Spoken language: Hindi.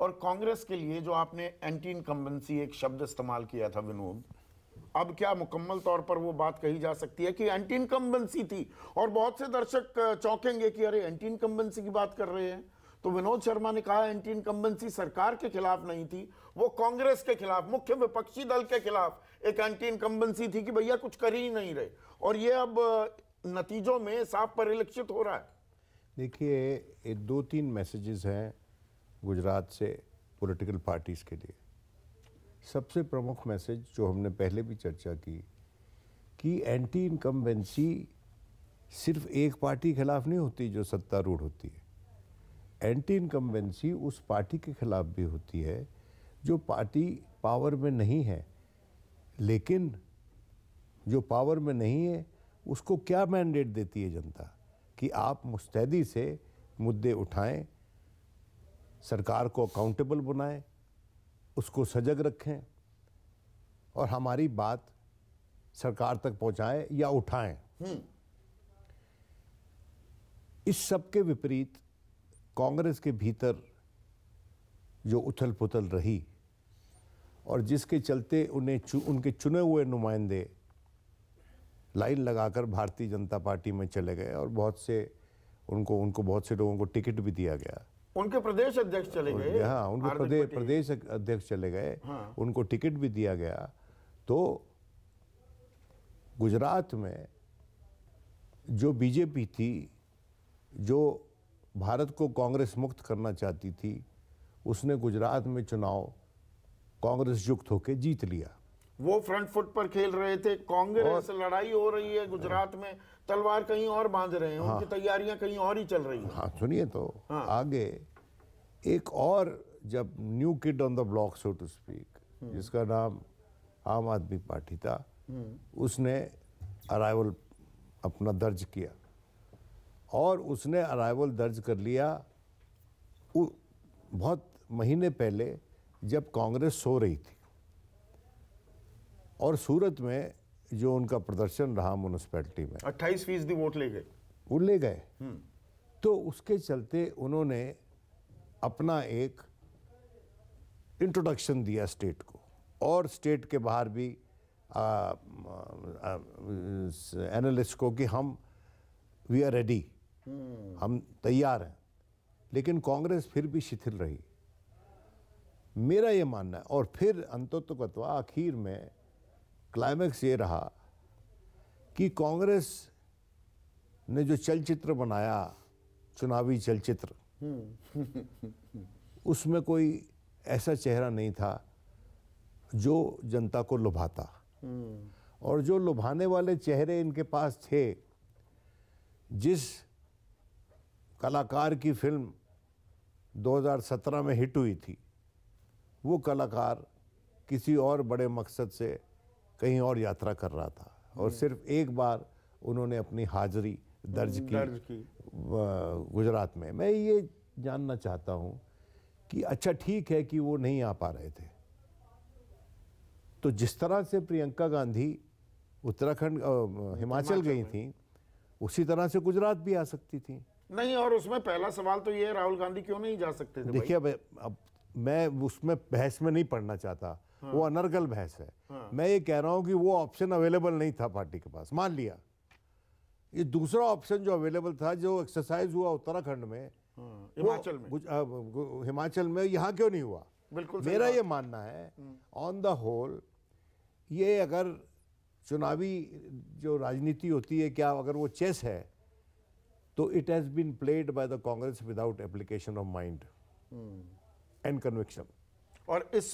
और कांग्रेस के लिए जो आपने एंटी इनकम्बेंसी एक शब्द इस्तेमाल किया था विनोद अब क्या मुकम्मल तौर पर वो बात कही जा सकती है कि एंटी इनकम्बेंसी थी और बहुत से दर्शक चौंकेंगे कि अरे एंटी इनकम्बेंसी की बात कर रहे हैं तो विनोद शर्मा ने कहा एंटी इनकम्बेंसी सरकार के खिलाफ नहीं थी वो कांग्रेस के खिलाफ मुख्य विपक्षी दल के खिलाफ एक एंटी इनकम्बेंसी थी कि भैया कुछ कर ही नहीं रहे और ये अब नतीजों में साफ परिलक्षित हो रहा है देखिए दो तीन मैसेजेस हैं गुजरात से पॉलिटिकल पार्टीज़ के लिए सबसे प्रमुख मैसेज जो हमने पहले भी चर्चा की कि एंटी इनकम्बेंसी सिर्फ एक पार्टी के खिलाफ नहीं होती जो सत्तारूढ़ होती है एंटी इनकम्बेंसी उस पार्टी के खिलाफ भी होती है जो पार्टी पावर में नहीं है लेकिन जो पावर में नहीं है उसको क्या मैंडेट देती है जनता कि आप मुस्तैदी से मुद्दे उठाएं सरकार को अकाउंटेबल बनाएं उसको सजग रखें और हमारी बात सरकार तक पहुंचाएं या उठाएं हम्म। इस सब के विपरीत कांग्रेस के भीतर जो उथल पुथल रही और जिसके चलते उन्हें चु, उनके चुने हुए नुमाइंदे लाइन लगाकर भारतीय जनता पार्टी में चले गए और बहुत से उनको उनको बहुत से लोगों को टिकट भी दिया गया उनके प्रदेश अध्यक्ष चले गए हाँ उनके प्रदेश प्रदेश अध्यक्ष चले गए हाँ। उनको टिकट भी दिया गया तो गुजरात में जो बीजेपी थी जो भारत को कांग्रेस मुक्त करना चाहती थी उसने गुजरात में चुनाव कांग्रेस युक्त होकर जीत लिया वो फ्रंट फुट पर खेल रहे थे कांग्रेस लड़ाई हो रही है गुजरात में तलवार कहीं और बांध रहे हैं हाँ, उनकी तैयारियां कहीं और ही चल रही हैं हाँ सुनिए तो हाँ, आगे एक और जब new kid on the block so to speak जिसका नाम आम आदमी पार्टी था हम्म। उसने अराइवल अपना दर्ज किया और उसने अराइवल दर्ज कर लिया बहुत महीने पहले जब कांग्रेस सो रही थी और सूरत में जो उनका प्रदर्शन रहा म्यूनसिपैलिटी में अट्ठाईस फीसदी वोट ले गए वो ले गए हम्म। तो उसके चलते उन्होंने अपना एक इंट्रोडक्शन दिया स्टेट को और स्टेट के बाहर भी एनालिस्ट को कि हम वी आर रेडी हम तैयार हैं लेकिन कांग्रेस फिर भी शिथिल रही मेरा ये मानना है और फिर तो आखिर में क्लाइमैक्स ये रहा कि कांग्रेस ने जो चलचित्र बनाया चुनावी चलचित्र हम्म। उसमें कोई ऐसा चेहरा नहीं था जो जनता को लुभाता हम्म। और जो लुभाने वाले चेहरे इनके पास थे जिस कलाकार की फिल्म 2017 में हिट हुई थी वो कलाकार किसी और बड़े मकसद से कहीं और यात्रा कर रहा था और हम्म। सिर्फ एक बार उन्होंने अपनी हाजिरी दर्ज हम्म, की, दर्ज की। गुजरात में मैं ये जानना चाहता हूँ कि अच्छा ठीक है कि वो नहीं आ पा रहे थे तो जिस तरह से प्रियंका गांधी उत्तराखंड हिमाचल गई थी उसी तरह से गुजरात भी आ सकती थी नहीं और उसमें पहला सवाल तो ये है राहुल गांधी क्यों नहीं जा सकते थे देखिए अब मैं उसमें बहस में नहीं पढ़ना चाहता हाँ। वो अनर्गल बहस है हाँ। मैं ये कह रहा हूं कि वो ऑप्शन अवेलेबल नहीं था पार्टी के पास मान लिया ये दूसरा ऑप्शन जो अवेलेबल था जो एक्सरसाइज हुआ उत्तराखंड में हाँ, हिमाचल में हिमाचल में यहाँ क्यों नहीं हुआ बिल्कुल मेरा ये मानना है ऑन द होल ये अगर चुनावी जो राजनीति होती है क्या अगर वो चेस है तो it has been played by the Congress without application of mind and conviction और इस